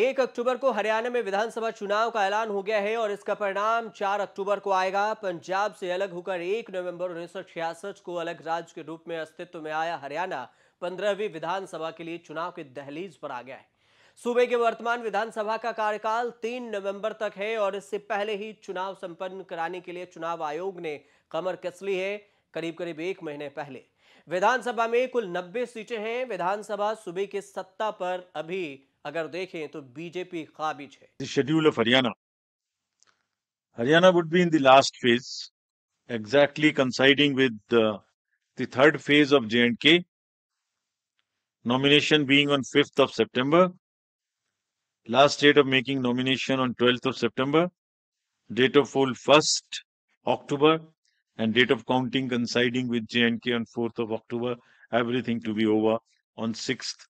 एक अक्टूबर को हरियाणा में विधानसभा चुनाव का ऐलान हो गया है और इसका परिणाम चार अक्टूबर को आएगा पंजाब से अलग होकर एक नवंबर उन्नीस को अलग राज्य के रूप में अस्तित्व में आया हरियाणा पंद्रहवीं विधानसभा के लिए चुनाव के दहलीज पर आ गया है सूबे के वर्तमान विधानसभा का कार्यकाल तीन नवंबर तक है और इससे पहले ही चुनाव संपन्न कराने के लिए चुनाव आयोग ने कमर कस ली है करीब करीब एक महीने पहले विधानसभा में कुल नब्बे सीटें हैं विधानसभा सूबे की सत्ता पर अभी अगर देखें तो बीजेपी काबिज है the schedule of Haryana Haryana would be in the last phase exactly coinciding with uh, the third phase of J&K nomination being on 5th of September last date of making nomination on 12th of September date of poll 1st October and date of counting coinciding with J&K on 4th of October everything to be over on 6th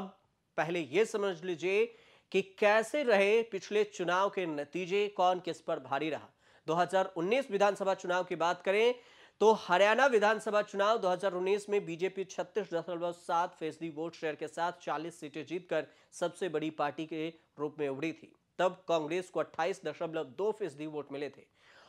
अब पहले ये समझ लीजिए कि कैसे रहे पिछले चुनाव के नतीजे कौन किस पर भारी रहा 2019 विधानसभा चुनाव की बात करें तो हरियाणा विधानसभा चुनाव 2019 में बीजेपी छत्तीस दशमलव सात फीसदी वोट शेयर के साथ 40 सीटें जीतकर सबसे बड़ी पार्टी के रूप में उभरी थी तब कांग्रेस को अट्ठाईस दशमलव दो फीसदी वोट मिले थे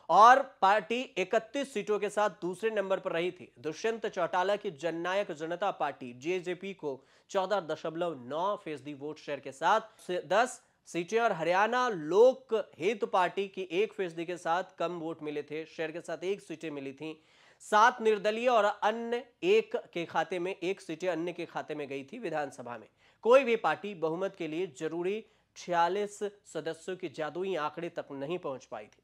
और पार्टी 31 सीटों के साथ दूसरे नंबर पर रही थी दुष्यंत चौटाला की जननायक जनता पार्टी जेजेपी को 14.9 फीसदी वोट शेयर के साथ 10 सीटें और हरियाणा लोक हित पार्टी की एक फीसदी के साथ कम वोट मिले थे शेयर के साथ एक सीटें मिली थी सात निर्दलीय और अन्य एक के खाते में एक सीटें अन्य के खाते में गई थी विधानसभा में कोई भी पार्टी बहुमत के लिए जरूरी छियालीस सदस्यों की जादुई आंकड़े तक नहीं पहुंच पाई थी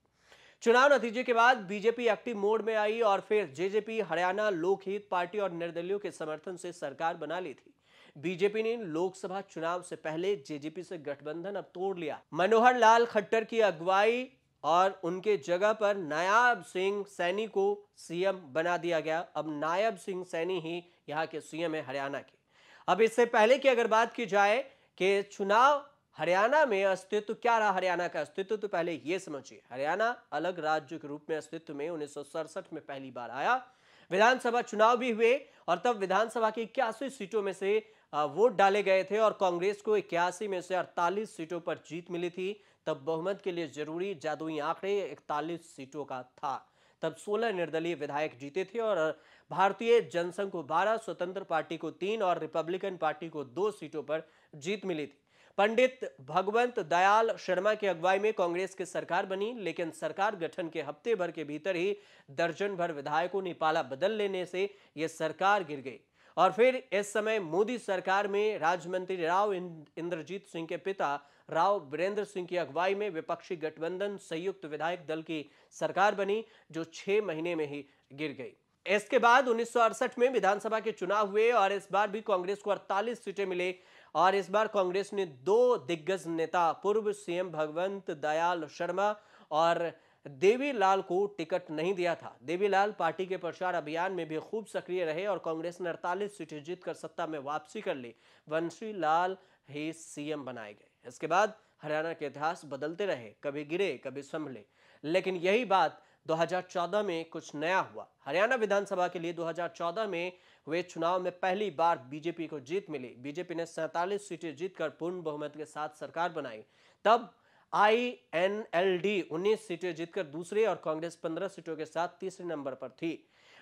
चुनाव नतीजे के बाद बीजेपी एक्टिव मोड में आई और फिर जेजेपी हरियाणा लोकहित पार्टी और निर्दलियों के समर्थन से सरकार बना ली थी बीजेपी ने लोकसभा चुनाव से पहले जेजेपी से गठबंधन अब तोड़ लिया मनोहर लाल खट्टर की अगुवाई और उनके जगह पर नायब सिंह सैनी को सीएम बना दिया गया अब नायब सिंह सैनी ही यहाँ के सीएम है हरियाणा के अब इससे पहले की अगर बात की जाए कि चुनाव हरियाणा में अस्तित्व क्या रहा हरियाणा का अस्तित्व तो पहले ये समझिए हरियाणा अलग राज्य के रूप में अस्तित्व में उन्नीस में पहली बार आया विधानसभा चुनाव भी हुए और तब विधानसभा की इक्यासी सीटों में से वोट डाले गए थे और कांग्रेस को इक्यासी में से अड़तालीस सीटों पर जीत मिली थी तब बहुमत के लिए जरूरी जादुई आंकड़े इकतालीस सीटों का था तब 16 निर्दलीय विधायक जीते थे और भारतीय जनसंघ को 12, स्वतंत्र पार्टी को तीन और रिपब्लिकन पार्टी को दो सीटों पर जीत मिली थी पंडित भगवंत दयाल शर्मा की अगुवाई में कांग्रेस की सरकार बनी लेकिन सरकार गठन के हफ्ते भर के भीतर ही दर्जन भर विधायकों ने पाला बदल लेने से यह सरकार गिर गई और फिर इस समय मोदी सरकार में राज्य मंत्री राव इंद्रजीत सिंह के पिता राव वीरेंद्र सिंह की अगुवाई में विपक्षी गठबंधन संयुक्त विधायक दल की सरकार बनी जो छह महीने में ही गिर गई इसके बाद उन्नीस में विधानसभा के चुनाव हुए और इस बार भी कांग्रेस को अड़तालीस सीटें मिले और इस बार कांग्रेस ने दो दिग्गज नेता पूर्व सीएम भगवंत दयाल शर्मा और देवी लाल को टिकट नहीं दिया था देवी लाल पार्टी के प्रचार अभियान में भी खूब सक्रिय रहे और कांग्रेस ने अड़तालीस सीटें जीतकर सत्ता में वापसी कर ली वंशी लाल ही सीएम बनाए गए इसके बाद हरियाणा के इतिहास बदलते रहे कभी गिरे कभी संभले लेकिन यही बात 2014 में कुछ नया हुआ हरियाणा विधानसभा के लिए 2014 में हुए चुनाव में पहली बार बीजेपी को जीत मिली बीजेपी ने सैतालीस सीटें जीतकर पूर्ण बहुमत के साथ सरकार बनाई तब आई एन एल डी उन्नीस सीटें जीतकर दूसरे और कांग्रेस पंद्रह सीटों के साथ तीसरे नंबर पर थी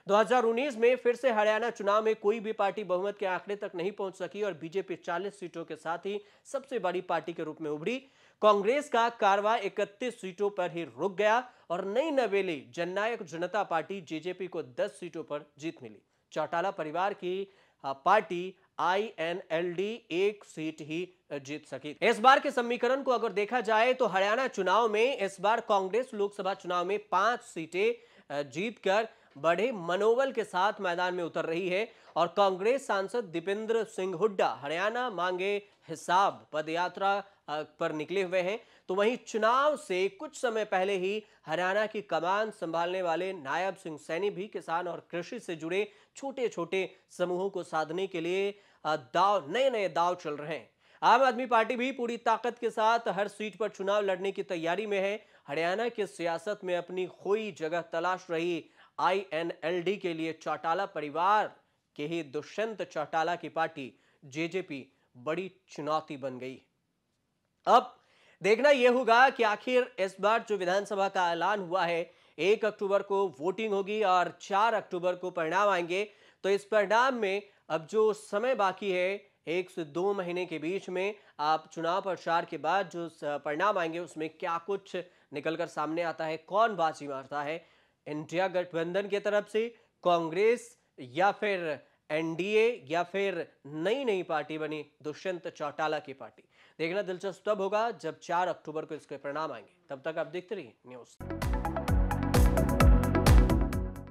2019 में फिर से हरियाणा चुनाव में कोई भी पार्टी बहुमत के आंकड़े तक नहीं पहुंच सकी और बीजेपी 40 सीटों के साथ ही सबसे बड़ी पार्टी के रूप में उभरी कांग्रेस का कारवा 31 सीटों पर ही रुक गया और नई नवेली जननायक जनता पार्टी जेजेपी को 10 सीटों पर जीत मिली चौटाला परिवार की पार्टी आईएनएलडी एक सीट ही जीत सकी इस बार के समीकरण को अगर देखा जाए तो हरियाणा चुनाव में इस बार कांग्रेस लोकसभा चुनाव में पांच सीटें जीतकर बड़े मनोबल के साथ मैदान में उतर रही है और कांग्रेस सांसद दीपेंद्र सिंह हुड्डा हरियाणा मांगे हिसाब पदयात्रा पर निकले हुए हैं तो वहीं चुनाव से कुछ समय पहले ही हरियाणा की कमान संभालने वाले नायब सिंह सैनी भी किसान और कृषि से जुड़े छोटे छोटे समूहों को साधने के लिए दाव नए नए दाव चल रहे हैं आम आदमी पार्टी भी पूरी ताकत के साथ हर सीट पर चुनाव लड़ने की तैयारी में है हरियाणा की सियासत में अपनी खोई जगह तलाश रही आईएनएलडी के लिए चौटाला परिवार के ही दुष्यंत चौटाला की पार्टी जेजेपी बड़ी चुनौती बन गई है अब देखना यह होगा कि आखिर इस बार जो विधानसभा का ऐलान हुआ है एक अक्टूबर को वोटिंग होगी और चार अक्टूबर को परिणाम आएंगे तो इस परिणाम में अब जो समय बाकी है एक से दो महीने के बीच में आप चुनाव प्रचार के बाद जो परिणाम आएंगे उसमें क्या कुछ निकलकर सामने आता है कौन बाजी मारता है इंडिया गठबंधन की तरफ से कांग्रेस या फिर एनडीए या फिर नई नई पार्टी बनी दुष्यंत चौटाला की पार्टी देखना दिलचस्प तब होगा जब 4 अक्टूबर को इसके परिणाम आएंगे तब तक आप देखते रहिए न्यूज़